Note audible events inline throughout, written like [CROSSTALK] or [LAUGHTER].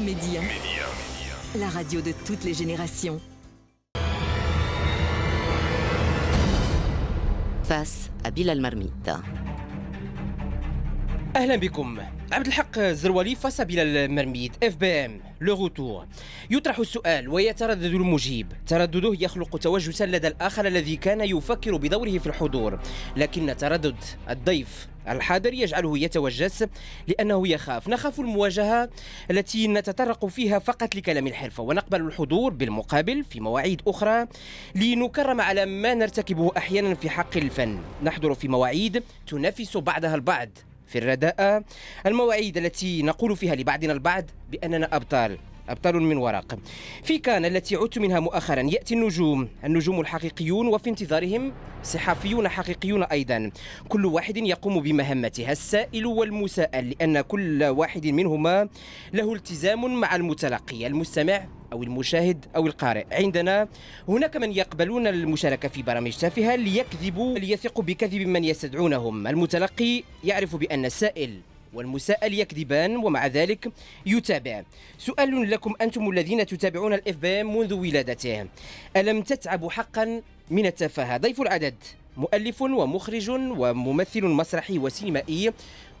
Média. La radio de toutes les générations. Face à Bilal Marmita. اهلا بكم Abdelhak الحق face à Bilal مرميد FBM. لو روتور يطرح السؤال ويتردد المجيب تردده يخلق توجسا لدى الآخر الذي كان يفكر بدوره في الحضور لكن تردد الضيف الحاضر يجعله يتوجس لأنه يخاف نخاف المواجهة التي نتطرق فيها فقط لكلام الحرفة ونقبل الحضور بالمقابل في مواعيد أخرى لنكرم على ما نرتكبه أحيانا في حق الفن نحضر في مواعيد تنافس بعضها البعض في الرداءة المواعيد التي نقول فيها لبعضنا البعض بأننا أبطال أبطال من ورق في كان التي عدت منها مؤخرا يأتي النجوم النجوم الحقيقيون وفي انتظارهم صحفيون حقيقيون أيضا كل واحد يقوم بمهمتها السائل والمسائل لأن كل واحد منهما له التزام مع المتلقي المستمع أو المشاهد أو القارئ عندنا هناك من يقبلون المشاركة في برامج تافهة ليكذبوا ليثقوا بكذب من يستدعونهم المتلقي يعرف بأن السائل والمساءل يكذبان ومع ذلك يتابع سؤال لكم أنتم الذين تتابعون الاف بي أم منذ ولادته ألم تتعب حقا من التفاهة ضيف العدد مؤلف ومخرج وممثل مسرحي وسينمائي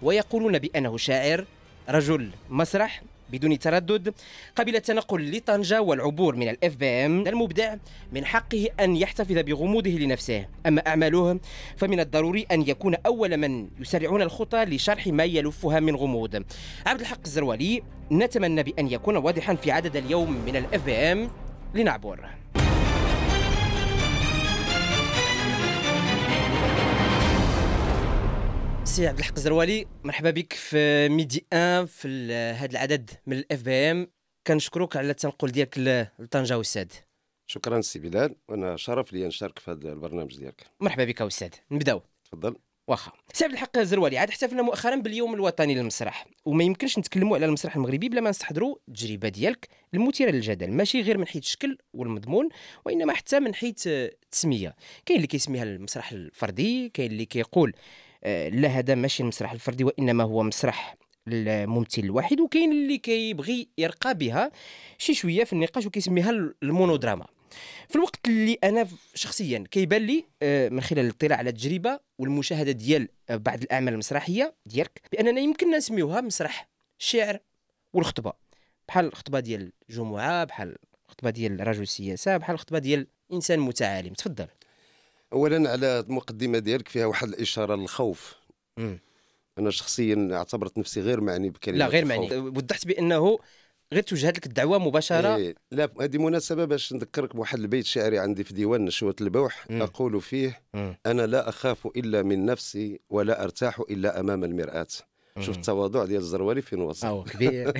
ويقولون بأنه شاعر رجل مسرح بدون تردد قبل التنقل لطنجة والعبور من الاف بي ام المبدع من حقه أن يحتفظ بغموضه لنفسه أما أعماله فمن الضروري أن يكون أول من يسرعون الخطى لشرح ما يلفها من غموض عبد الحق الزروالي نتمنى بأن يكون واضحا في عدد اليوم من الاف بي ام لنعبر سي عبد الحق الزروالي مرحبا بك في ميدي ان في هذا العدد من الاف بي ام كنشكرك على التنقل ديالك لطنجه استاذ شكرا سي بلال وانا شرف لي نشارك في هذا البرنامج ديالك مرحبا بك استاذ نبداو تفضل واخا سي عبد الحق الزروالي عاد احتفلنا مؤخرا باليوم الوطني للمسرح وما يمكنش نتكلموا على المسرح المغربي بلا ما نستحضروا التجربه ديالك المثيره للجدل ماشي غير من حيث الشكل والمضمون وانما حتى من حيث التسميه كاين اللي كيسميها المسرح الفردي كاين اللي كيقول آه، لا هذا ماشي المسرح الفردي وانما هو مسرح الممثل الواحد وكاين اللي كيبغي يرقى بها شي شويه في النقاش وكيسميها المونودراما في الوقت اللي انا شخصيا كيبان لي آه، من خلال الاطلاع على التجربه والمشاهده ديال بعض الاعمال المسرحيه ديالك باننا يمكننا نسميوها مسرح الشعر والخطبه بحال الخطبه ديال الجمعه بحال الخطبه ديال رجل السياسه بحال الخطبه ديال انسان متعالم تفضل اولا على المقدمه ديالك فيها واحد الاشاره للخوف انا شخصيا اعتبرت نفسي غير معني بكلمه لا غير معني وضحت بانه غير توجهت لك الدعوه مباشره إيه لا هذه مناسبه باش نذكرك بواحد البيت شعري عندي في ديوان نشوه البوح مم. اقول فيه مم. انا لا اخاف الا من نفسي ولا ارتاح الا امام المراه شوف التواضع ديال الزروالي فين وصل او كبير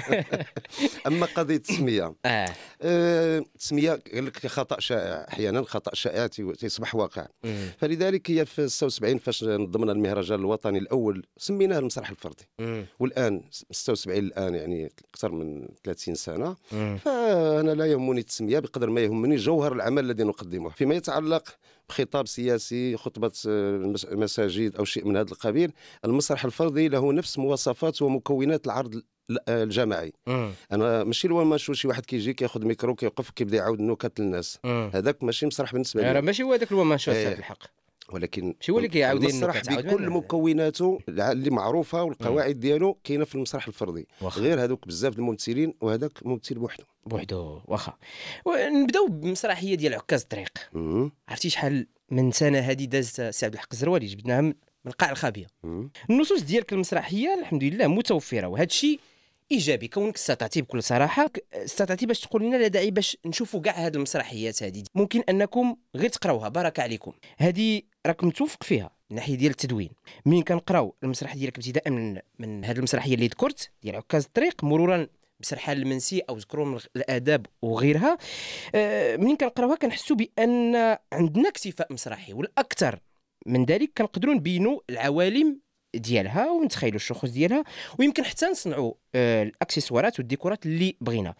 [LAUGHS] اما قضيه التسميه [LAUGHS] آه. اه التسميه قال لك خطا شائع احيانا خطا شائع تيصبح واقع مم. فلذلك هي في 76 فاش نظمنا المهرجان الوطني الاول سميناه المسرح الفردي مم. والان 76 الان يعني اكثر من 30 سنه مم. فانا لا يهمني التسميه بقدر ما يهمني جوهر العمل الذي نقدمه فيما يتعلق خطاب سياسي خطبة آه، مساجد أو شيء من هذا القبيل المسرح الفردي له نفس مواصفات ومكونات العرض آه، الجماعي مم. انا ماشي لو ما شي واحد كيجي كياخذ ميكرو كيوقف كيبدا يعاود النكت للناس هذاك ماشي مسرح بالنسبه لي راه ماشي هو هذاك لو ما إيه. الحق ولكن شي اللي كيعاود المسرح بكل مكوناته اللي معروفه والقواعد ديالو كاينه في المسرح الفردي وخا. غير هذوك بزاف الممثلين وهذاك ممثل بوحده بوحده واخا نبداو بمسرحيه ديال عكاز الطريق عرفتي شحال من سنه هذه دازت سي عبد الحق الزروالي جبناها من القاع الخابيه النصوص ديالك المسرحيه الحمد لله متوفره وهذا الشيء ايجابي كونك استطعتي بكل صراحه استطعتي باش تقول لنا لا داعي باش نشوفوا كاع هاد المسرحيات هذه ممكن انكم غير تقراوها بارك عليكم هذه راكم متوفق فيها من ناحيه ديال التدوين منين كنقراو المسرح ديالك ابتداء من من هذه المسرحيه اللي ذكرت ديال عكاز الطريق مرورا بسرحان المنسي او ذكروا الاداب وغيرها آه، منين كنقراوها كنحسوا بان عندنا اكتفاء مسرحي والاكثر من ذلك كنقدروا نبينوا العوالم ديالها ونتخيلوا الشخوص ديالها ويمكن حتى نصنعوا آه، الاكسسوارات والديكورات اللي بغينا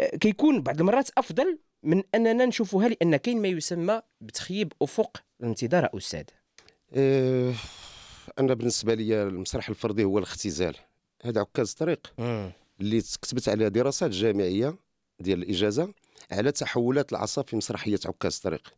آه، كيكون بعض المرات افضل من اننا نشوفوها لان كاين ما يسمى بتخييب افق الانتظار استاذ آه، انا بالنسبه لي المسرح الفردي هو الاختزال هذا عكاز طريق اللي كتبت عليها دراسات جامعيه ديال الاجازه على تحولات العصا في مسرحيه عكاز طريق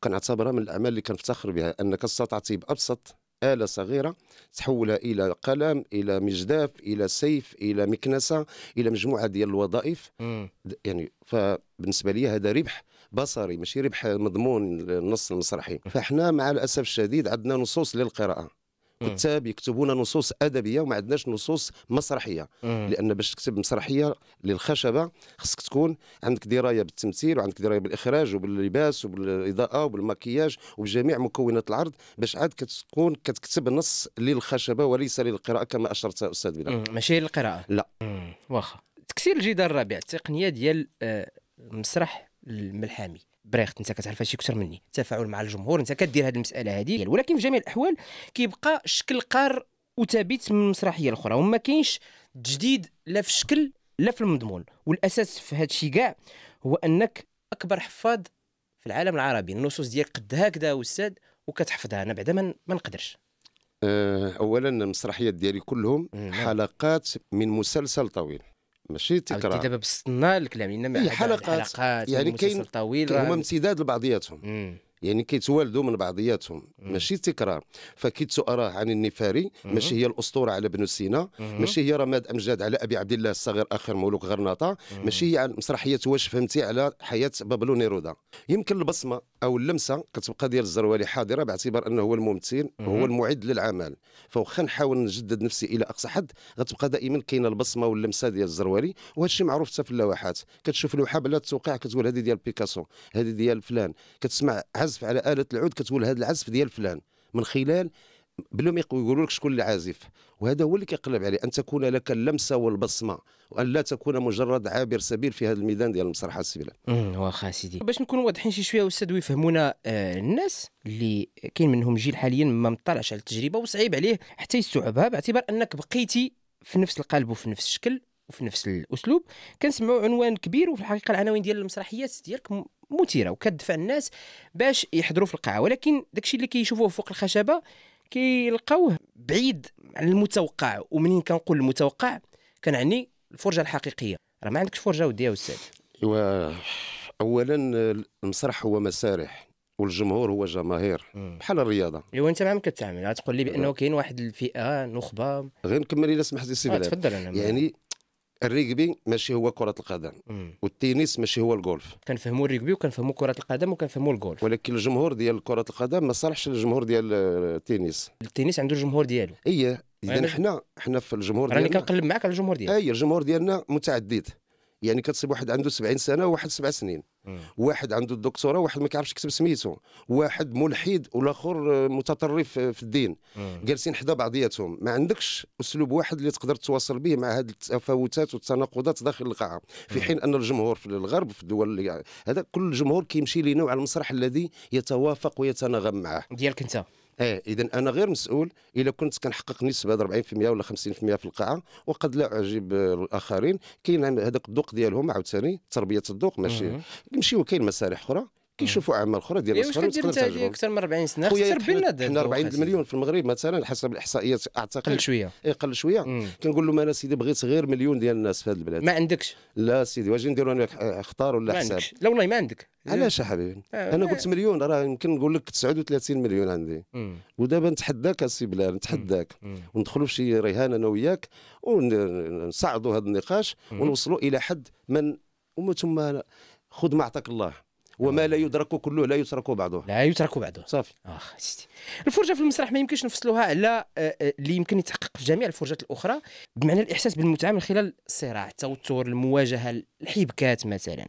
كنعتبرها من الاعمال اللي كنفتخر بها انك استطعتي بابسط آلة صغيرة تحولها إلى قلم إلى مجداف إلى سيف إلى مكنسة إلى مجموعة ديال الوظائف مم. يعني فبالنسبة لي هذا ربح بصري ماشي ربح مضمون النص المسرحي [LAUGHS] فاحنا مع الأسف الشديد عندنا نصوص للقراءة الكتاب يكتبون نصوص ادبيه وما عندناش نصوص مسرحيه لان باش تكتب مسرحيه للخشبه خصك تكون عندك درايه بالتمثيل وعندك درايه بالاخراج وباللباس وبالاضاءه وبالمكياج وبجميع مكونات العرض باش عاد كتكون كتكتب نص للخشبه وليس للقراءه كما اشرت استاذ بلال ماشي للقراءه لا واخا تكسير الجدار الرابع التقنيه ديال المسرح آه، الملحمي بريخت انت كتعرف هادشي اكثر مني تفاعل مع الجمهور انت كدير هذه المساله هذه ولكن في جميع الاحوال كيبقى شكل قار وثابت من المسرحيه الاخرى وما كاينش تجديد لا في الشكل لا في المضمون والاساس في هادشي كاع هو انك اكبر حفاظ في العالم العربي النصوص ديالك قد هكذا استاذ وكتحفظها انا بعدا ما نقدرش آه، اولا المسرحيات ديالي كلهم نعم. حلقات من مسلسل طويل ماشي تكرار عاودتي دابا باش الكلام لان إيه، حلقات, حلقات يعني كاين هما امتداد لبعضياتهم يعني كيتوالدوا من بعضياتهم ماشي تكرار اراه عن النفاري ماشي هي الاسطوره على ابن سينا ماشي هي رماد امجاد على ابي عبد الله الصغير اخر ملوك غرناطه ماشي هي عن مسرحيه واش فهمتي على حياه بابلو نيرودا يمكن البصمه او اللمسه كتبقى ديال الزروالي حاضره باعتبار انه هو الممثل هو المعد للعمل فواخا نحاول نجدد نفسي الى اقصى حد غتبقى دائما كاينه البصمه واللمسه ديال الزروالي وهذا الشيء معروف حتى في اللوحات كتشوف لوحه بلا توقيع كتقول هذه ديال بيكاسو هذه ديال فلان كتسمع عز كتعزف على اله العود كتقول هذا العزف ديال فلان من خلال بلا ما يقولوا لك شكون اللي عازف وهذا هو اللي كيقلب عليه ان تكون لك اللمسه والبصمه وان لا تكون مجرد عابر سبيل في هذا الميدان ديال المسرح السبيله واخا سيدي باش نكونوا واضحين شي شويه استاذ ويفهمونا آه الناس اللي كاين منهم جيل حاليا ما مطلعش على التجربه وصعيب عليه حتى يستوعبها باعتبار انك بقيتي في نفس القالب وفي نفس الشكل وفي نفس الاسلوب كنسمعوا عنوان كبير وفي الحقيقه العناوين ديال المسرحيات ديالك مثيره وكتدفع الناس باش يحضروا في القاعه ولكن داكشي اللي كيشوفوه فوق الخشبه كيلقاوه بعيد عن المتوقع ومنين كنقول المتوقع كنعني الفرجه الحقيقيه راه ما عندكش فرجه ودي يا استاذ ايوا اولا المسرح هو مسارح والجمهور هو جماهير بحال الرياضه ايوا انت مع كتعامل تقول لي بانه كاين واحد الفئه نخبه غير نكمل الا سمحتي سي بلال آه، تفضل انا يعني الريغبي ماشي هو كرة القدم والتنس ماشي هو الجولف كنفهموا الريغبي وكنفهموا كرة القدم وكنفهموا الجولف ولكن الجمهور ديال كرة القدم ما صالحش للجمهور ديال التنس التنس عنده الجمهور ديالو ايه اذا يعني حنا حنا في الجمهور ديالنا راني كنقلب معاك على الجمهور ديالنا اي الجمهور ديالنا متعدد يعني كتصيب واحد عنده 70 سنه وواحد سبع سنين مم. واحد عنده الدكتوراه واحد ما كيعرفش يكتب سميتو واحد ملحد والاخر آه، متطرف آه، في الدين جالسين حدا بعضياتهم ما عندكش اسلوب واحد اللي تقدر تتواصل به مع هذه التفاوتات والتناقضات داخل القاعه في حين ان الجمهور في الغرب في الدول اللي هذا كل الجمهور كيمشي لنوع المسرح الذي يتوافق ويتناغم معه ديالك انت ايه اذا انا غير مسؤول الا كنت كنحقق نسبه 40% ولا 50% في القاعه وقد لا اعجب الاخرين كاين هذاك الذوق ديالهم عاوتاني تربيه الذوق ماشي نمشيو كاين مسارح اخرى كيشوفوا اعمال اخرى ديال إيه، الاصفر انت اكثر من 40 سنه خويا ربينا حنا 40 مليون في المغرب مثلا حسب الاحصائيات اعتقد قل شويه إيه، قل شويه كنقول لهم انا سيدي بغيت غير مليون ديال الناس في هذه البلاد ما عندكش لا سيدي واجي نديروا انا اختار ولا حساب لا والله ما عندك علاش يا حبيبي آه. انا قلت مليون راه يمكن نقول لك 39 مليون عندي ودابا نتحداك السي بلال نتحداك وندخلوا في شي رهان انا وياك ونصعدوا هذا النقاش ونوصلوا الى حد من ومن ثم خذ ما اعطاك الله وما لا يدرك كله لا يترك بعضه لا يترك بعضه صافي اخ سيدي الفرجه في المسرح ما يمكنش نفصلوها على آه، آه، اللي يمكن يتحقق في جميع الفرجات الاخرى بمعنى الاحساس بالمتعه من خلال الصراع التوتر المواجهه الحبكات مثلا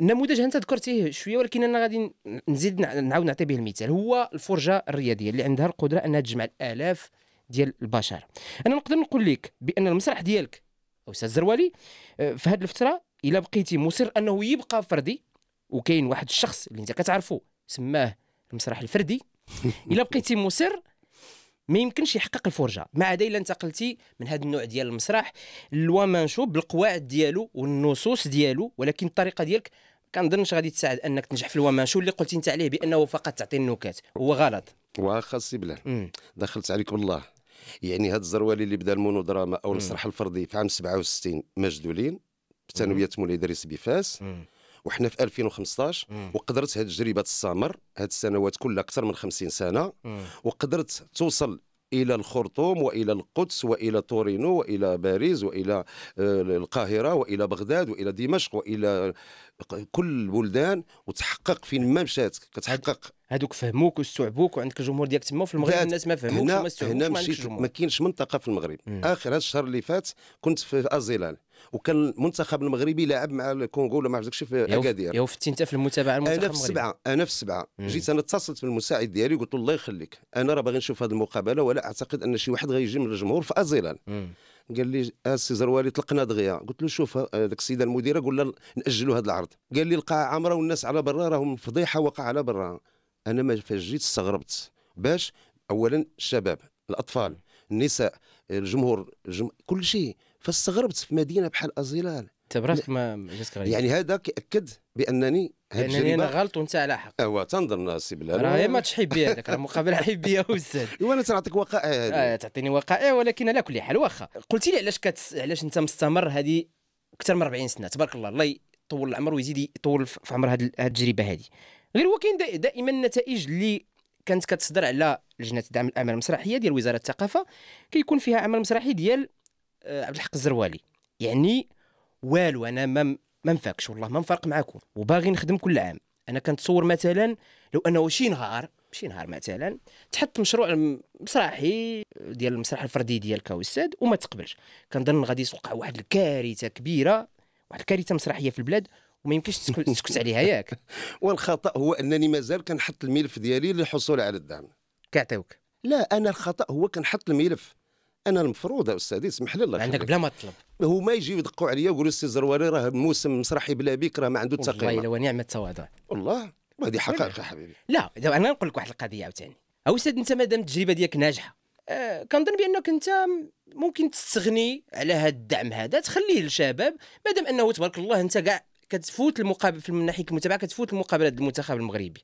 النموذج انت ذكرتيه شويه ولكن انا غادي نزيد نعاود نعطي به المثال هو الفرجه الرياضيه اللي عندها القدره انها تجمع الالاف ديال البشر انا نقدر نقول لك بان المسرح ديالك استاذ الزروالي آه، في هذه الفتره الا بقيتي مصر انه يبقى فردي وكاين واحد الشخص اللي انت كتعرفو سماه المسرح الفردي [LAUGHS] الا بقيتي مصر ما يمكنش يحقق الفرجه ما عدا الا انتقلتي من هذا النوع ديال المسرح لوا مانشو بالقواعد ديالو والنصوص ديالو ولكن الطريقه ديالك كنظنش غادي تساعد انك تنجح في الومانشو اللي قلتي انت عليه بانه فقط تعطي النكات هو غلط وخاص بلا دخلت عليكم الله يعني هذا الزروالي اللي بدا المونودراما او المسرح الفردي في عام 67 مجدولين بثانويه مولاي ادريس بفاس مم. وحنا في 2015 مم. وقدرت هذه التجربه تستمر هذه السنوات كلها اكثر من 50 سنه مم. وقدرت توصل الى الخرطوم والى القدس والى تورينو والى باريس والى آه، القاهره والى بغداد والى دمشق والى كل البلدان وتحقق فين ما مشات كتحقق هذوك فهموك واستوعبوك وعندك الجمهور ديالك تما في المغرب الناس ما فهموش وما استوعبوش هنا مشيت ما كاينش منطقه في المغرب مم. اخر هذا الشهر اللي فات كنت في ازيلال وكان المنتخب المغربي لعب مع الكونغو ولا ما عرفتش في اكادير يوف... وفتي انت في المتابعه المنتخب انا في السبعه انا في السبعه جيت انا اتصلت بالمساعد ديالي قلت له الله يخليك انا راه باغي نشوف هذه المقابله ولا اعتقد ان شي واحد غيجي من الجمهور في الزلال قال لي السي آه، زروالي طلقنا دغيا قلت له شوف ذاك السيده المديره قول لها ناجلوا هذا العرض قال لي القاعه عامره والناس على برا راهم فضيحه وقع على برا انا ما فاش جيت استغربت باش اولا الشباب الاطفال النساء الجمهور الجم... كل شيء فاستغربت في مدينه بحال ازيلال اعتبرتك ما جاتك غريبه يعني هذا كياكد بانني لانني انا غلط وانت على حق ايوا تنظن سي بلال راه ما تحيب بيا هذاك راه مقابل حيب بيا [LAUGHS] وزاد ايوا انا تنعطيك وقائع هذه آه تعطيني وقائع ولكن على كل حال واخا قلتي لي علاش كت... علاش انت مستمر هذه اكثر من 40 سنه تبارك الله الله يطول العمر ويزيد يطول في عمر هذه التجربه هذه غير هو كاين دائما النتائج اللي كانت كتصدر على لجنه دعم الاعمال المسرحيه ديال وزاره الثقافه كيكون فيها عمل مسرحي ديال آه، عبد الحق الزروالي يعني والو انا ما ما نفاكش والله ما نفرق معاكم وباغي نخدم كل عام انا كنتصور مثلا لو انه شي نهار شي نهار مثلا تحط مشروع مسرحي ديال المسرح الفردي ديالك استاذ وما تقبلش كنظن غادي توقع واحد الكارثه كبيره واحد الكارثه مسرحيه في البلاد وما يمكنش تسكت عليها ياك [LAUGHS] والخطا هو انني مازال كنحط الملف ديالي للحصول على الدعم كيعطيوك لا انا الخطا هو كنحط الملف انا المفروض يا استاذي اسمح لي الله عندك بلا ما تطلب هما يجيو يدقوا عليا ويقولوا السي زرواري راه موسم مسرحي بلا بيك راه ما عنده تقييم والله ونعم التواضع والله هذه حقائق يا حبيبي لا انا نقول لك واحد القضيه عاوتاني او استاذ انت مادام التجربه ديالك ناجحه آه، كنظن بانك انت ممكن تستغني على هذا الدعم هذا تخليه للشباب مادام انه تبارك الله انت كاع كتفوت المقابل في من ناحيه المتابعه كتفوت المقابله المنتخب المغربي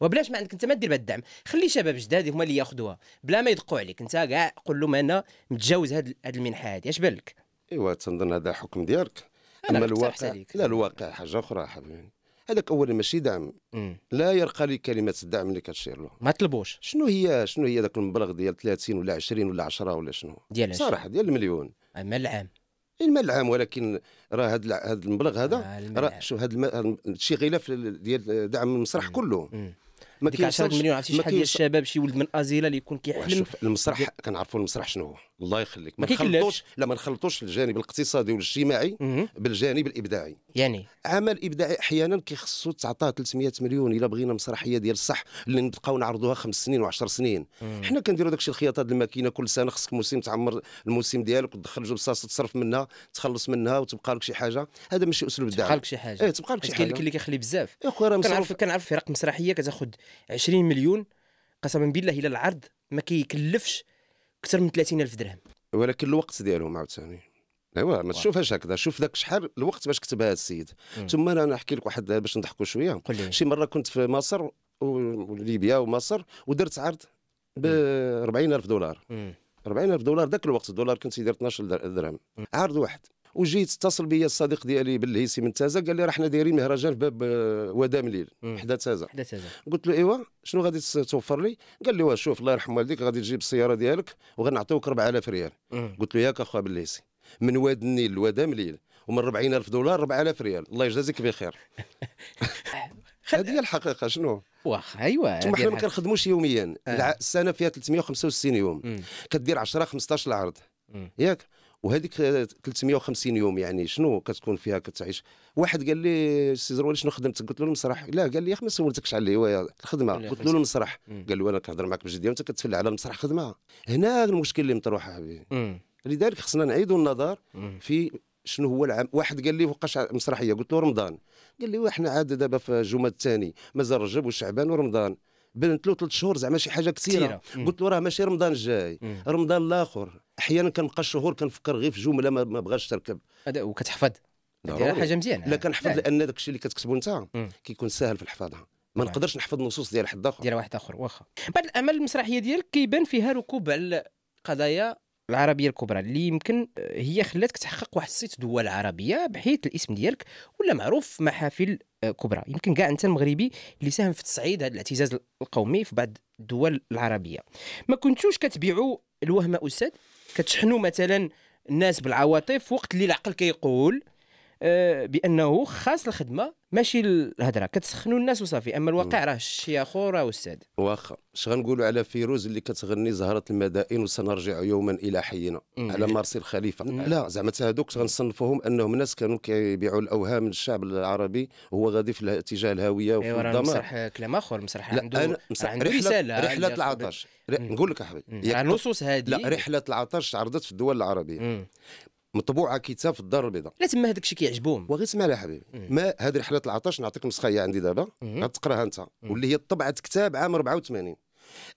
وبلاش ما عندك انت ما دير بهذا الدعم خلي شباب جداد هما اللي ياخذوها بلا ما يدقوا عليك انت كاع قول لهم انا متجاوز هذه المنحه هذه اش بالك ايوا تنظن هذا حكم ديالك اما الواقع لا الواقع حاجه اخرى حبيبي هذاك اولا ماشي دعم مم. لا يرقى لي كلمه الدعم اللي كتشير له ما طلبوش شنو هي شنو هي ذاك المبلغ ديال 30 ولا 20 ولا 10 ولا شنو ديال صراحه ديال المليون المال العام المال إيه، العام ولكن راه هاد هذا المبلغ هذا آه، راه شوف هذا الشيء غلاف ديال دعم المسرح كله مم. ما ديك 10 مليون عرفتي شحال ديال الشباب شي ولد من ازيلا اللي يكون كيحلم شوف المسرح كنعرفوا المسرح شنو هو الله يخليك ما نخلطوش لا ما نخلطوش الجانب الاقتصادي والاجتماعي بالجانب الابداعي يعني عمل ابداعي احيانا كيخصو تعطاه 300 مليون الا بغينا مسرحيه ديال الصح اللي نبقاو نعرضوها خمس سنين و10 سنين حنا كنديروا داكشي الخياطه ديال الماكينه كل سنه خصك موسم تعمر الموسم ديالك وتدخل جبصاصه تصرف منها تخلص منها وتبقى لك شي حاجه هذا ماشي اسلوب ابداعي تبقى لك شي حاجه اي تبقى لك شي حاجه كاين اللي كيخلي بزاف إيه، كنعرف كنعرف فرق مسرحيه كتاخذ 20 مليون قسما بالله الى العرض ما كيكلفش اكثر من 30 الف درهم ولكن الوقت ديالهم عاوتاني ايوا ما تشوفهاش هكذا شوف ذاك شحال الوقت باش كتب هذا السيد ثم انا نحكي لك واحد باش نضحكوا شويه شي مره كنت في مصر وليبيا ومصر ودرت عرض ب 40000 دولار 40000 دولار ذاك الوقت الدولار كنت يدير 12 درهم عرض واحد وجي يتصل بيا الصديق ديالي بالهيسي من تازا قال لي راه حنا دايرين مهرجان في باب آه، ودام الليل حدا تازا حدا تازا قلت له ايوا شنو غادي توفر لي قال لي واه شوف الله يرحم والديك غادي تجيب السياره ديالك وغنعطيوك 4000 ريال قلت له ياك اخويا بالهيسي من واد النيل لوادام الليل ومن 40000 دولار 4000 ريال الله يجازيك بخير [LAUGHS] هذه هي الحقيقه شنو واخا ايوا ثم حنا ما كنخدموش يوميا آه. السنه فيها 365 يوم كدير 10 15 عرض ياك وهذيك 350 يوم يعني شنو كتكون فيها كتعيش واحد قال لي سي زروالي شنو خدمتك قلت له المسرح لا قال لي ما سولتكش على الهوايه الخدمه قلت له المسرح قال لي انا كنهضر معك بجديه وانت كتفل على المسرح خدمه هنا المشكل اللي مطروح حبيبي لذلك خصنا نعيدوا النظر في شنو هو العام واحد قال لي وقاش مسرحيه قلت له رمضان قال لي احنا عاد دابا في الجمعه الثاني مازال رجب وشعبان ورمضان بين ثلاث شهور زعما شي حاجه كثيره قلت له راه ماشي رمضان الجاي رمضان الاخر احيانا كنبقى شهور كنفكر غير في جمله ما, بغاش تركب وكتحفظ هذه حاجه مزيانه لا كنحفظ لان داكشي اللي كتكتبو انت كيكون ساهل في الحفاظه ما نقدرش نحفظ نصوص ديال حد اخر ديال واحد اخر واخا بعد الامل المسرحيه ديالك كيبان فيها ركوب على قضايا العربيه الكبرى اللي يمكن هي خلاتك تحقق واحد الصيت دول عربيه بحيث الاسم ديالك ولا معروف في محافل كبرى يمكن كاع انت المغربي اللي ساهم في تصعيد هذا الاعتزاز القومي في بعض الدول العربيه ما كنتوش كتبيعوا الوهم استاذ كتشحنوا مثلا الناس بالعواطف وقت اللي العقل كيقول كي آه، بانه خاص الخدمه ماشي الهضره كتسخنوا الناس وصافي اما الواقع راه شي اخر راه استاذ واخا اش غنقولوا على فيروز اللي كتغني زهره المدائن وسنرجع يوما الى حينا مم. على مارسي الخليفه مم. لا زعما هذوك غنصنفوهم انهم ناس كانوا كيبيعوا الاوهام للشعب العربي هو غادي في اتجاه الهويه وفي الضمان مسرح كلام اخر مسرح لا عنده انا مسرح عنده رحله رسالة رحله العطش نقول لك احمد النصوص هذه لا رحله العطش عرضت في الدول العربيه مطبوعه كتاب في الدار البيضاء لا تما هذاك الشيء كيعجبهم وغير اسمع لا حبيبي ما هذه رحله العطش نعطيك نسخه هي عندي دابا غتقراها انت واللي هي طبعت كتاب عام 84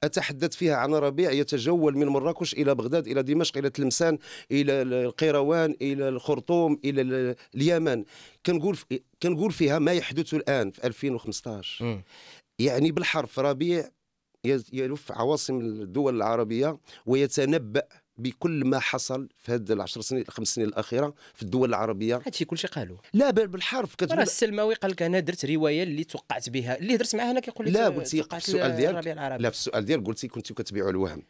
أتحدث فيها عن ربيع يتجول من مراكش إلى بغداد إلى دمشق إلى تلمسان إلى القيروان إلى الخرطوم إلى اليمن كنقول في كنقول فيها ما يحدث الآن في 2015 يعني بالحرف ربيع يلف عواصم الدول العربية ويتنبأ بكل ما حصل في هذه العشر سنين الخمس سنين الاخيره في الدول العربيه هادشي كلشي قالوا لا بالحرف كتقول راه السلماوي قال لك انا درت روايه اللي توقعت بها اللي درت معها انا كيقول لك لا قلتي في السؤال ديالك لا في السؤال ديالك قلتي كنت كتبيعوا الوهم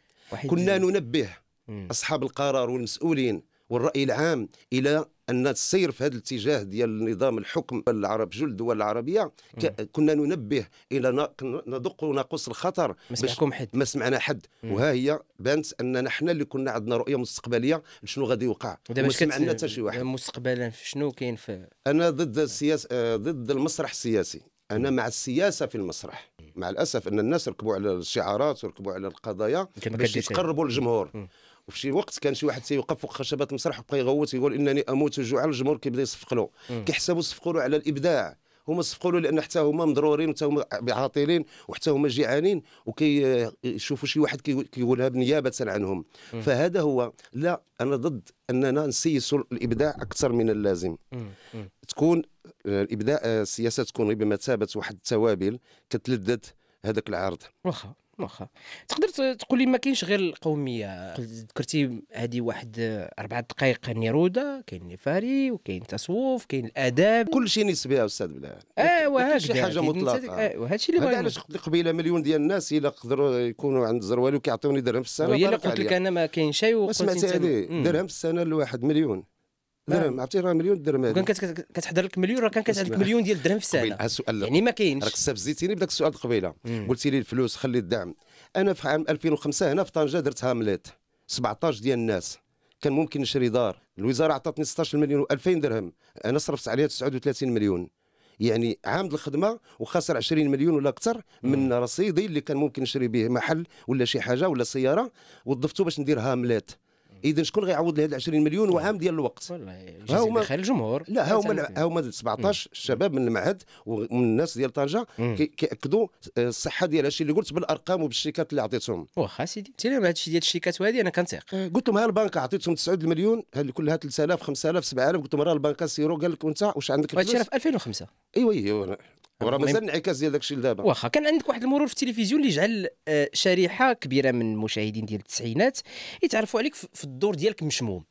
كنا ننبه اصحاب القرار والمسؤولين والراي العام الى ان السير في هذا الاتجاه ديال نظام الحكم العرب جل الدول العربيه كنا ننبه الى ندق ناقوس الخطر ما سمعكم حد ما سمعنا حد وها هي بانت اننا حنا اللي كنا عندنا رؤيه مستقبليه شنو غادي يوقع ما سمعنا حتى شي واحد مستقبلا شنو كاين في انا ضد السياسه ضد المسرح السياسي انا مع السياسه في المسرح مع الاسف ان الناس ركبوا على الشعارات وركبوا على القضايا باش يتقربوا للجمهور وفي شي وقت كان شي واحد تيوقف فوق خشبه المسرح وبقى يغوت يقول انني اموت جوعا الجمهور كيبدا يصفق له كيحسبوا صفقوا على الابداع هما صفقوا له لان حتى هما مضرورين وحتى هما عاطلين وحتى هما جيعانين وكيشوفوا شي واحد كيقولها بنيابه عنهم م. فهذا هو لا انا ضد اننا نسيسوا الابداع اكثر من اللازم م. م. تكون آه، الابداع آه، السياسه تكون بمثابه واحد التوابل كتلذذ هذاك العرض واخا واخا تقدر تقول لي ما كاينش غير القوميه ذكرتي هذه واحد اربع دقائق نيرودا كاين نفاري وكاين تصوف كاين الاداب كل شيء نسبي استاذ بلال ايوا آه، هكذا شي حاجه مطلقه ايوا آه، هذا الشيء اللي علاش قبيله مليون ديال الناس الا قدروا يكونوا عند الزروالي وكيعطيوني درهم في السنه هي اللي قلت لك انا ما كاين شيء وقلت هذه درهم في السنه لواحد مليون درهم عرفتي راه مليون درهم وكان كتحضر لك مليون راه كان كتعاد لك مليون ديال الدرهم في السنه السؤال يعني ما كاينش راك استفزيتيني بداك السؤال قبيله قلتي لي الفلوس خلي الدعم انا في عام 2005 هنا في طنجه درت هاملت 17 ديال الناس كان ممكن نشري دار الوزاره عطاتني 16 مليون و2000 درهم انا صرفت عليها 39 مليون يعني عامد الخدمه وخسر 20 مليون ولا اكثر من رصيدي اللي كان ممكن نشري به محل ولا شي حاجه ولا سياره وظفته باش ندير هاملات إيه، اذا شكون غيعوض لهذ 20 مليون آه. وعام ديال الوقت إيه، هما خير الجمهور لا هما هما 17 الشباب من المعهد ومن الناس ديال طنجه كياكدوا آه، الصحه ديال هادشي اللي قلت بالارقام وبالشيكات اللي عطيتهم واخا سيدي انت لما هادشي ديال الشيكات وهذه انا كنثيق آه، قلت لهم ها البنكه عطيتهم 9 مليون هاد كلها 3000 5000 7000 قلت لهم راه البنكه سيرو قال لك وانت واش عندك هادشي راه في 2005 ايوا ايوا وراه مازال انعكاس ديال داك الشيء لدابا واخا كان عندك واحد المرور في التلفزيون اللي جعل آه، شريحه كبيره من المشاهدين ديال التسعينات يتعرفوا عليك في الدور ديالك مشموم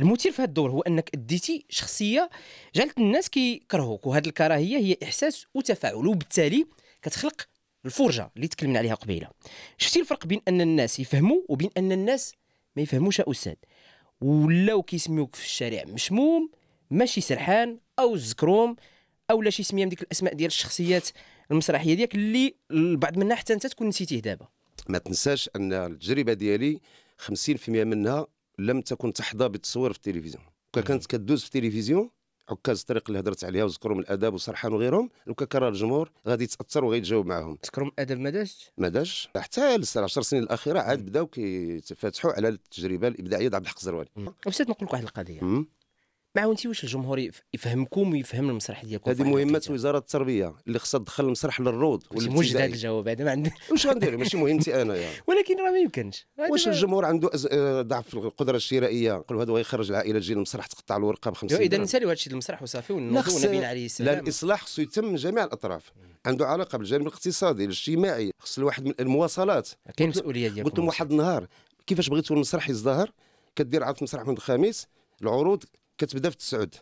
المثير في هذا الدور هو انك اديتي شخصيه جعلت الناس كيكرهوك وهذه الكراهيه هي احساس وتفاعل وبالتالي كتخلق الفرجه اللي تكلمنا عليها قبيله شفتي الفرق بين ان الناس يفهموا وبين ان الناس ما يفهموش استاذ ولاو كيسميوك في الشارع مشموم ماشي سرحان او زكروم او لا شي سميه من ديك الاسماء ديال الشخصيات المسرحيه ديالك اللي بعض منها حتى انت تكون نسيتيه دابا ما تنساش ان التجربه ديالي 50% منها لم تكن تحظى بالتصوير في التلفزيون كانت كدوز في التلفزيون عكاز الطريق اللي هضرت عليها وذكرهم الاداب وسرحان وغيرهم لو كان كرر الجمهور غادي يتاثر وغيتجاوب معاهم تذكرهم الادب ما داش ما داش حتى العشر سنين الاخيره عاد بداو كيتفاتحوا على التجربه الابداعيه ديال عبد الحق الزروالي بس نقول لك واحد القضيه ما واش الجمهور يفهمكم ويفهم المسرح ديالكم هذه مهمه وزاره التربيه اللي خصها تدخل المسرح للروض مجد هذا الجواب هذا ما عندي واش غندير ماشي مهمتي انا يعني. [LAUGHS] ولكن راه ما يمكنش واش الجمهور عنده آه، ضعف القدره الشرائيه نقولوا هذا غيخرج العائله تجي المسرح تقطع الورقه ب 50 اذا نسالوا هذا الشيء المسرح وصافي ونبينا عليه السلام لا الاصلاح خصو يتم من جميع الاطراف عنده علاقه بالجانب الاقتصادي الاجتماعي خص الواحد من المواصلات كاين مسؤوليه ديالكم قلت لهم واحد النهار كيفاش بغيتوا المسرح يزدهر كدير عرض مسرح من الخميس العروض كتبدا في التسعود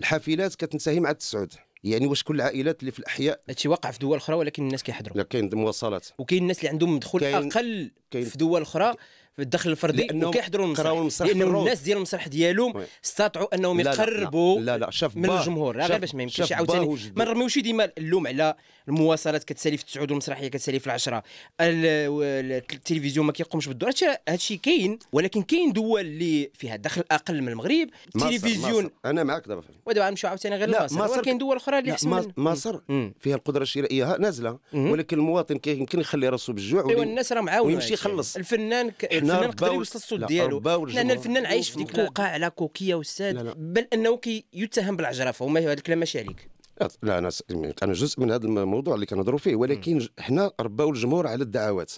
الحافلات كتنتهي مع التسعود يعني واش كل العائلات اللي في الاحياء هادشي واقع في دول اخرى ولكن الناس كيحضروا لا كاين مواصلات وكاين الناس اللي عندهم مدخول اقل في دول اخرى في الدخل الفردي كيحضروا المسرح لانه الناس ديال المسرح ديالهم استطاعوا انهم يقربوا لا لا شاف من الجمهور غير باش ما يمكنش عاوتاني ما نرميوش ديما اللوم على المواصلات كتسالي في التسعود والمسرحيه كتسالي في العشره التلفزيون ما كيقومش بالدور هادشي كاين ولكن كاين دول اللي فيها دخل اقل من المغرب التلفزيون انا معك دابا ودابا نمشيو عاوتاني غير لمصر مصر ولكن دول اخرى اللي احسن مصر فيها القدره الشرائيه نازله ولكن المواطن كيمكن يخلي راسو بالجوع ايوا الناس راه معاونه ويمشي يخلص الفنان الفنان قدر يوصل الصوت ديالو لان الفنان عايش في ديك القوقعه على كوكيه والساد بل انه كيتهم بالعجرفه وما هذا الكلام ماشي عليك لا انا انا جزء من هذا الموضوع اللي كنهضروا فيه ولكن حنا رباو الجمهور على الدعوات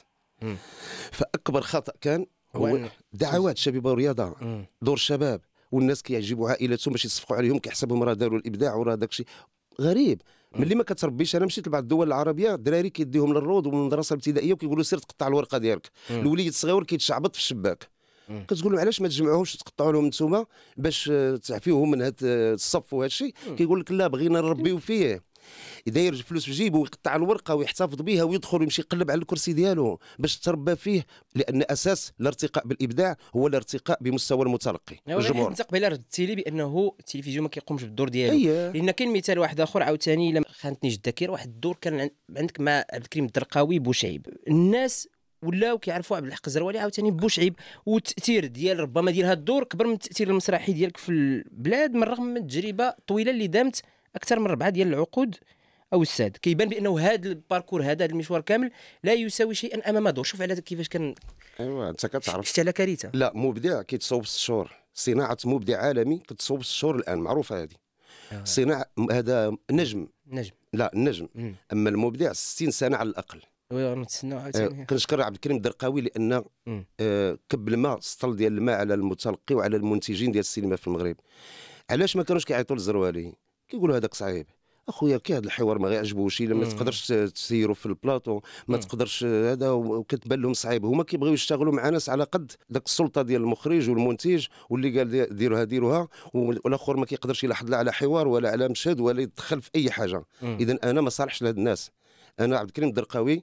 فاكبر خطا كان هو دعوات شبيبه ورياضه دور الشباب والناس كيعجبوا عائلاتهم باش يصفقوا عليهم كيحسبهم راه داروا الابداع وراه داك غريب ملي ما كتربيش انا مشيت لبعض الدول العربيه الدراري كيديهم للروض ومن المدرسه الابتدائيه وكيقولوا سير تقطع الورقه ديالك الوليد الصغير كيتشعبط في الشباك كتقول لهم علاش ما تجمعوهمش تقطعوا لهم نتوما باش آه، تعفيوهم من هذا آه، الصف وهذا الشيء كيقول لك لا بغينا نربيو فيه داير الفلوس في جيبه ويقطع الورقه ويحتفظ بها ويدخل ويمشي يقلب على الكرسي ديالو باش تربى فيه لان اساس الارتقاء بالابداع هو الارتقاء بمستوى المتلقي الجمهور قبيله ردتي لي بانه التلفزيون ما كيقومش بالدور ديالو أيه. لان كاين مثال واحد اخر عاوتاني لما خانتنيش الذاكره واحد الدور كان عندك مع عبد الكريم الدرقاوي بوشعيب الناس ولاو كيعرفوا عبد الحق الزروالي عاوتاني بوشعيب والتاثير ديال ربما ديال هذا الدور كبر من التاثير المسرحي ديالك في البلاد من رغم من التجربه الطويله اللي دامت اكثر من ربعه ديال العقود او الساد كيبان بانه هذا الباركور هذا هذا المشوار كامل لا يساوي شيئا امام دور شوف على كيفاش كان ايوا انت كتعرف شفت على كارثه لا مبدع كيتصوب ست شهور صناعه مبدع عالمي كتصوب ست شهور الان معروفه هذه آه. صناعه هذا نجم نجم لا نجم اما المبدع 60 سنه على الاقل آه، كنشكر عبد الكريم الدرقاوي لان آه كب الماء سطل ديال الماء على المتلقي وعلى المنتجين ديال السينما في المغرب علاش ما كانوش كيعيطوا للزروالي كيقولوا هذاك صعيب اخويا كي هذا الحوار ما غيعجبوش الا ما تقدرش تسيروا في البلاطو ما تقدرش هذا وكتبان لهم صعيب هما كيبغيو يشتغلوا مع ناس على قد ذاك السلطه ديال المخرج والمنتج واللي قال ديروها ديروها والاخر ما كيقدرش يلاحظ لا على حوار ولا على مشهد ولا يدخل في اي حاجه اذا انا ما صالحش لهاد الناس انا عبد الكريم الدرقاوي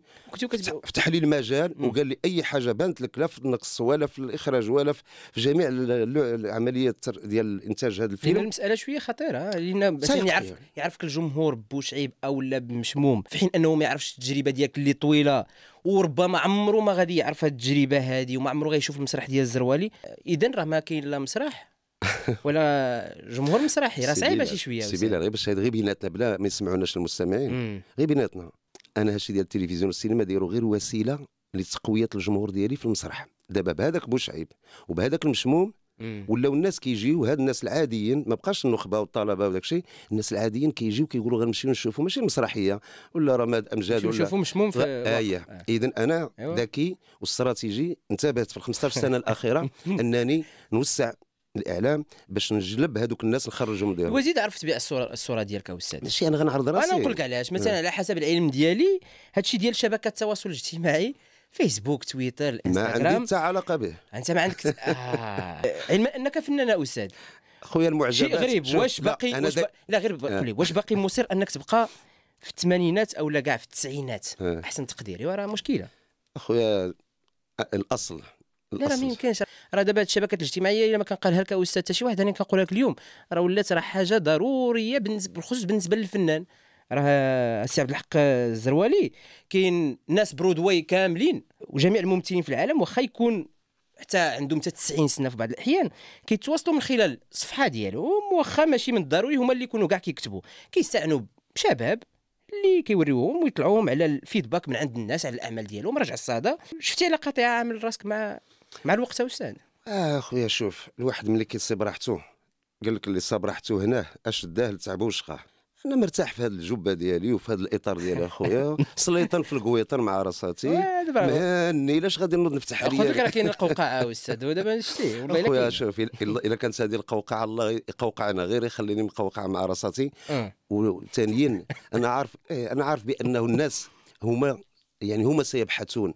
فتح لي المجال وقال لي اي حاجه بانت لك لا في النقص ولا في الاخراج ولا في جميع العمليه ديال انتاج هذا الفيلم المساله شويه خطيره لان يعرف يعرفك الجمهور بوشعيب او لا بمشموم في حين انه ما يعرفش التجربه ديالك اللي طويله وربما عمره ما غادي يعرف التجربه هذه وما عمره غيشوف المسرح ديال الزروالي اذا راه ما كاين لا مسرح [LAUGHS] ولا جمهور مسرحي راه صعيبه شي شويه سيبيلا غير باش هذه غير بيناتنا بلا ما يسمعوناش المستمعين غير بيناتنا انا هادشي ديال التلفزيون والسينما دايرو غير وسيله لتقويه الجمهور ديالي في المسرح دابا بهذاك بوشعيب وبهذاك المشموم ولاو الناس كيجيو هاد الناس العاديين ما بقاش النخبه والطلبه وداك الشيء الناس العاديين كيجيو كيقولوا غنمشيو نشوفوا ماشي المسرحيه ولا رماد امجاد ولا نشوفوا مشموم في ايه آه. آه. اذا انا أيوة. ذكي واستراتيجي انتبهت في ال 15 سنه الاخيره [LAUGHS] انني نوسع الاعلام باش نجلب هذوك الناس نخرجهم من ديالهم وزيد عرفت بها الصوره الصوره ديالك استاذ ماشي انا غنعرض راسي انا نقول لك علاش مثلا على حسب العلم ديالي هادشي ديال شبكه التواصل الاجتماعي فيسبوك تويتر الانستغرام ما عندي حتى علاقه به انت ما عندك [LAUGHS] آه. علما انك فنان استاذ خويا المعجبات شيء غريب آه. واش باقي لا, لا غير قول لي واش باقي مصر انك تبقى في الثمانينات او لا كاع في التسعينات آه. احسن تقديري وراه مشكله اخويا الاصل لا لا ما يمكنش راه دابا هاد الشبكات الاجتماعيه الا ما كنقالها لك استاذ حتى شي واحد انا كنقولها لك اليوم راه ولات راه حاجه ضروريه بالنسبه بالخصوص بالنسبه للفنان راه السي عبد الحق الزروالي كاين ناس برودواي كاملين وجميع الممثلين في العالم واخا يكون حتى عندهم حتى 90 سنه في بعض الاحيان كيتواصلوا من خلال الصفحه ديالهم واخا ماشي من الضروري هما اللي يكونوا كاع كيكتبوا كيستعنوا بشباب اللي كيوريوهم ويطلعوهم على الفيدباك من عند الناس على الاعمال ديالهم رجع الصاده شفتي علاقه عامل راسك مع مع الوقت استاذ اه خويا شوف الواحد ملي كيصيب راحته قال لك اللي صاب راحته هنا اش داه لتعبه وشقاه انا مرتاح في هذه الجبه ديالي وفي هذا الاطار ديالي اخويا سليطن [LAUGHS] في القويطر مع راساتي آه، مهني لاش غادي نوض نفتح آه، عليا قلت لك راه كاين القوقعه آه، استاذ ودابا شتي والله اخويا شوف الا كانت هذه القوقعه الله يقوقعنا غير يخليني مقوقع مع راساتي وثانيا انا عارف إيه، انا عارف بانه الناس هما يعني هما سيبحثون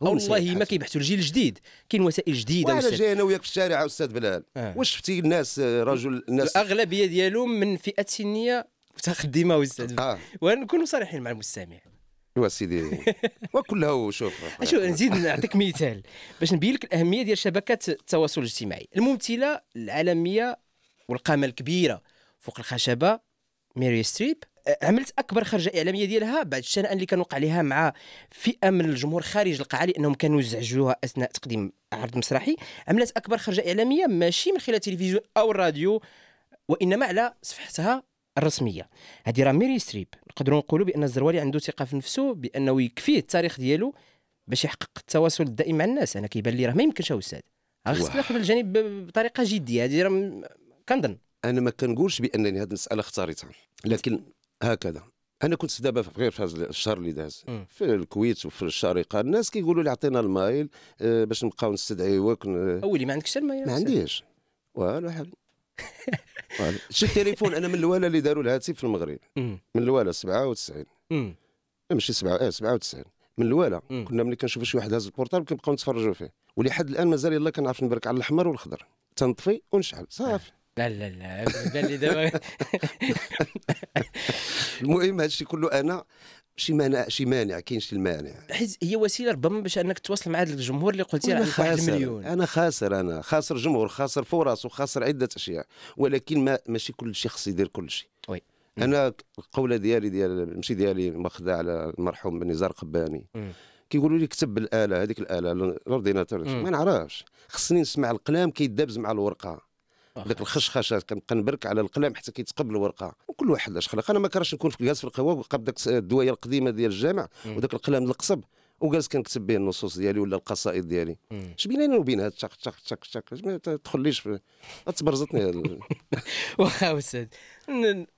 والله ما كيبحثوا الجيل الجديد كاين وسائل جديده وانا جاي انا وياك في الشارع استاذ بلال آه. واش شفتي الناس آه، رجل الناس الاغلبيه ديالهم من فئات سنيه متقدمه استاذ آه. ونكونوا صريحين مع المستمع ايوا سيدي [LAUGHS] وكلها شوف شوف نزيد نعطيك مثال باش نبين لك الاهميه ديال شبكات التواصل الاجتماعي الممثله العالميه والقامه الكبيره فوق الخشبه ميري ستريب عملت اكبر خرجه اعلاميه ديالها بعد الشنان اللي كان وقع لها مع فئه من الجمهور خارج القاعه لانهم كانوا يزعجوها اثناء تقديم عرض مسرحي عملت اكبر خرجه اعلاميه ماشي من خلال التلفزيون او الراديو وانما على صفحتها الرسميه هذه راه ميري ستريب نقدروا نقولوا بان الزروالي عنده ثقه في نفسه بانه يكفيه التاريخ ديالو باش يحقق التواصل الدائم مع الناس انا كيبان لي راه ما يمكنش استاذ أه، خاصك تاخذ الجانب بطريقه جديه هذه راه كنظن انا ما كنقولش بانني هذه المساله اختاريتها لكن هكذا انا كنت دابا غير في هذا الشهر اللي داز في الكويت وفي الشارقه الناس كيقولوا لي عطينا المايل آه، باش نبقاو نستدعيوك اولي ما عندكش المايل ما عنديش والو حبيبي شي [LAUGHS] التليفون انا من الوالا اللي داروا الهاتف في المغرب من الوالا 97 آه، ماشي 7 اه 97 من الوالا كنا ملي كنشوف شي واحد هاز البورتال كنبقاو نتفرجوا فيه ولحد الان مازال يلا كنعرف نبرك على الاحمر والخضر تنطفي ونشعل صافي لا لا لا بان لي دابا [LAUGHS] المهم هادشي كله انا شي مانع شي مانع كاين شي المانع حيت هي وسيله ربما باش انك تواصل مع هذا الجمهور اللي قلتي عنده واحد المليون انا خاسر انا خاسر جمهور خاسر فرص وخاسر عده اشياء ولكن ما ماشي كل شيء خص يدير كل شيء وي انا القوله ديالي ديال ماشي ديالي مخدع على المرحوم نزار قباني كيقولوا لي كتب بالاله هذيك الاله الاورديناتور ما نعرفش خصني نسمع القلم كيدابز مع الورقه داك الخشخشه نبرك على القلم حتى كيتقبل الورقه وكل واحد علاش خلق انا ما كرهش نكون في في القهوه وبقى بداك الدوايه القديمه ديال الجامع وداك القلم القصب وجالس كنكتب به النصوص ديالي ولا القصائد ديالي اش بيني وبين وبينها تشق تشق تشق تشق ما تدخليش في... تبرزتني [LAUGHS] واخا استاذ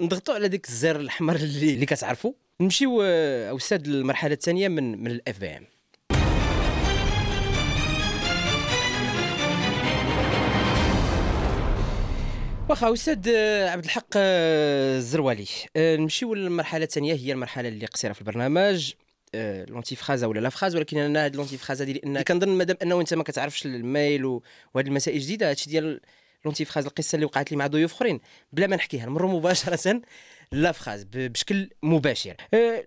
نضغطوا على ديك الزر الاحمر اللي, اللي كتعرفوا نمشيو آه، استاذ للمرحله الثانيه من من الاف بي ام واخا استاذ عبد الحق آه، الزروالي آه، نمشيو للمرحله الثانيه هي المرحله اللي قصيره في البرنامج آه، لونتيفرازا ولا لافراز ولكن انا هاد لونتيفرازا دي لان كنظن مادام انه انت ما كتعرفش المايل وهاد المسائل جديده هادشي ديال لونتيفراز القصه اللي وقعت لي مع ضيوف اخرين بلا ما نحكيها نمروا مباشره [LAUGHS] لافراز بشكل مباشر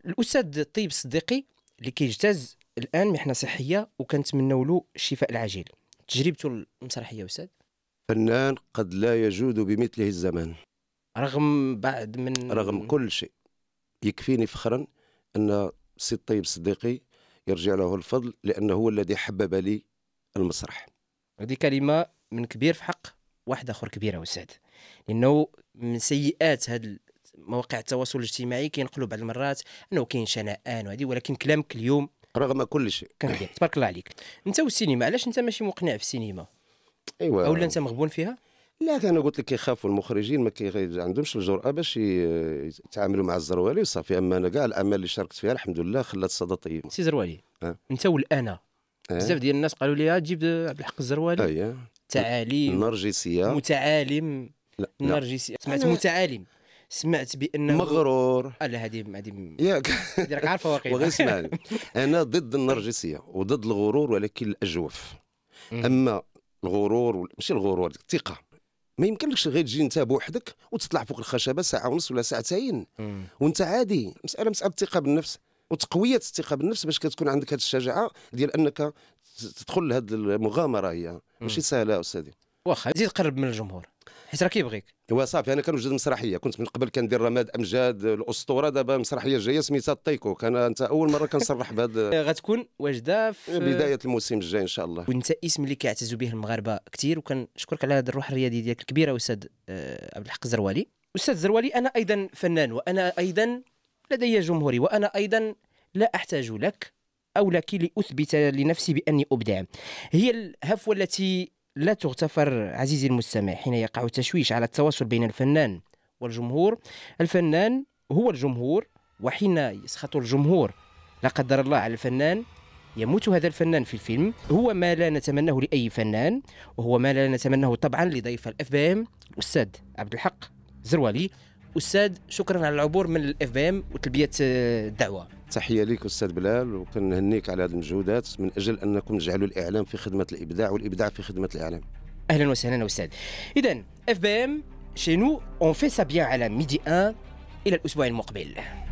الاستاذ الطيب الصديقي اللي كيجتاز الان محنه صحيه وكنتمنوا له الشفاء العاجل تجربته المسرحيه استاذ فنان قد لا يجود بمثله الزمان رغم بعد من رغم كل شيء يكفيني فخرا أن سي الطيب صديقي يرجع له الفضل لأنه هو الذي حبب لي المسرح هذه كلمة من كبير في حق واحد آخر يا أستاذ لأنه من سيئات هذا مواقع التواصل الاجتماعي كينقلوا بعض المرات انه كاين شنآن وهذه ولكن كلامك اليوم رغم كل شيء كان تبارك الله عليك انت والسينما علاش انت ماشي مقنع في السينما ايوا اولا انت مغبون فيها لا انا قلت لك كيخافوا المخرجين ما عندهمش الجرأه باش يتعاملوا مع الزروالي وصافي اما انا كاع الاعمال اللي شاركت فيها الحمد لله خلات صدى طيب سي زروالي أه؟ انت والانا أه؟ بزاف ديال الناس قالوا لي تجيب آه، عبد الحق الزروالي أيه. تعاليم نرجسيه متعالم لا نرجسي سمعت متعالم سمعت بانه مغرور لا هذه هذه ياك راك [LAUGHS] عارفه واقيلا وغير اسمعني [LAUGHS] انا ضد النرجسيه وضد الغرور ولكن الاجوف اما الغرور ماشي الغرور الثقه ما يمكنلكش غير تجي انت بوحدك وتطلع فوق الخشبه ساعه ونص ولا ساعتين وانت عادي مساله مساله الثقه بالنفس وتقويه الثقه بالنفس باش كتكون عندك هذه الشجاعه ديال انك تدخل لهذه المغامره هي ماشي سهله استاذي واخا تزيد تقرب من الجمهور حيت راه كيبغيك هو صافي انا كنوجد مسرحيه كنت من قبل كندير رماد امجاد الاسطوره دابا مسرحيه جايه سميتها الطيكو انا انت اول مره كنصرح بهذا [LAUGHS] آه، غتكون واجده في بدايه الموسم الجاي ان شاء الله وانت اسم اللي كيعتزوا به المغاربه كثير وكنشكرك على هذه الروح الرياضيه ديالك الكبيره استاذ آه، عبد الحق الزروالي استاذ الزروالي انا ايضا فنان وانا ايضا لدي جمهوري وانا ايضا لا احتاج لك او لك لاثبت لنفسي باني ابدع هي الهفوه التي لا تغتفر عزيزي المستمع حين يقع تشويش على التواصل بين الفنان والجمهور الفنان هو الجمهور وحين يسخط الجمهور لا قدر الله على الفنان يموت هذا الفنان في الفيلم هو ما لا نتمناه لأي فنان وهو ما لا نتمناه طبعا لضيف الاف بي ام الأستاذ عبد الحق زروالي استاذ شكرا على العبور من الاف بي ام وتلبيه آه، الدعوه تحيه لك استاذ بلال وكنهنيك على هذه المجهودات من اجل انكم تجعلوا الاعلام في خدمه الابداع والابداع في خدمه الاعلام اهلا وسهلا استاذ اذا اف بي ام chez nous on fait ça bien à la 1 الى الاسبوع المقبل